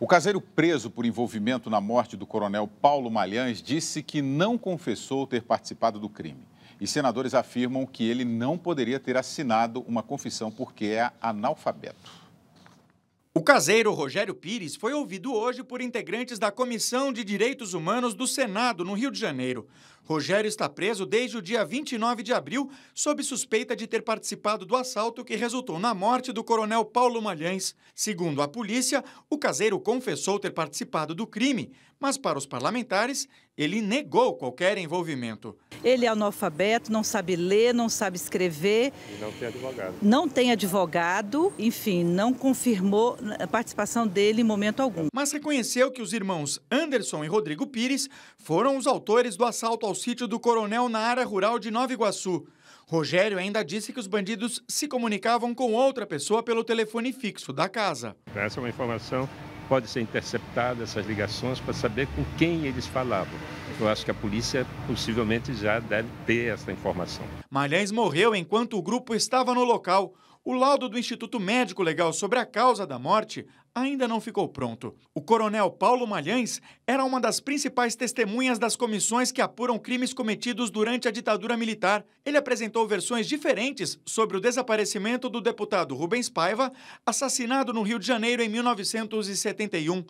O caseiro preso por envolvimento na morte do coronel Paulo Malhães disse que não confessou ter participado do crime. E senadores afirmam que ele não poderia ter assinado uma confissão porque é analfabeto. O caseiro Rogério Pires foi ouvido hoje por integrantes da Comissão de Direitos Humanos do Senado, no Rio de Janeiro. Rogério está preso desde o dia 29 de abril, sob suspeita de ter participado do assalto que resultou na morte do coronel Paulo Malhães. Segundo a polícia, o caseiro confessou ter participado do crime, mas para os parlamentares, ele negou qualquer envolvimento. Ele é analfabeto, não sabe ler, não sabe escrever. E não tem advogado. Não tem advogado, enfim, não confirmou a participação dele em momento algum. Mas reconheceu que os irmãos Anderson e Rodrigo Pires foram os autores do assalto aos sítio do Coronel na área rural de Nova Iguaçu. Rogério ainda disse que os bandidos se comunicavam com outra pessoa pelo telefone fixo da casa. Essa é uma informação pode ser interceptada essas ligações para saber com quem eles falavam. Eu acho que a polícia possivelmente já deve ter essa informação. Malhães morreu enquanto o grupo estava no local. O laudo do Instituto Médico Legal sobre a causa da morte ainda não ficou pronto. O coronel Paulo Malhães era uma das principais testemunhas das comissões que apuram crimes cometidos durante a ditadura militar. Ele apresentou versões diferentes sobre o desaparecimento do deputado Rubens Paiva, assassinado no Rio de Janeiro em 1971.